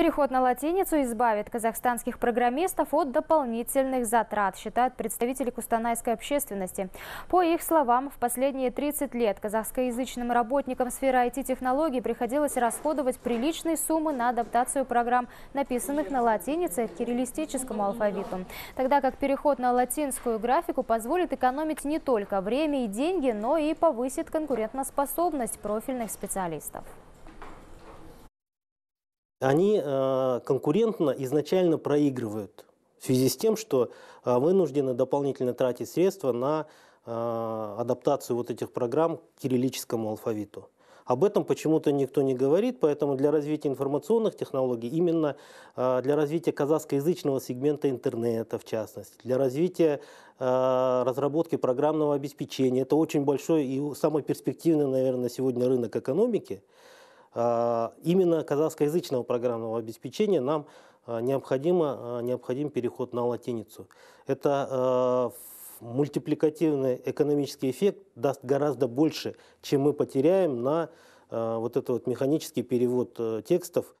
Переход на латиницу избавит казахстанских программистов от дополнительных затрат, считают представители кустанайской общественности. По их словам, в последние 30 лет казахскоязычным работникам сферы IT-технологий приходилось расходовать приличные суммы на адаптацию программ, написанных на латинице к кириллистическому алфавиту. Тогда как переход на латинскую графику позволит экономить не только время и деньги, но и повысит конкурентоспособность профильных специалистов они э, конкурентно изначально проигрывают в связи с тем, что э, вынуждены дополнительно тратить средства на э, адаптацию вот этих программ к кириллическому алфавиту. Об этом почему-то никто не говорит, поэтому для развития информационных технологий, именно для развития казахскоязычного сегмента интернета в частности, для развития разработки программного обеспечения, это очень большой и самый перспективный, наверное, сегодня рынок экономики, а, именно казахскоязычного программного обеспечения нам а, необходимо, а, необходим переход на латиницу. Это мультипликативный экономический эффект даст гораздо больше, чем мы потеряем на вот этот вот механический перевод э, текстов.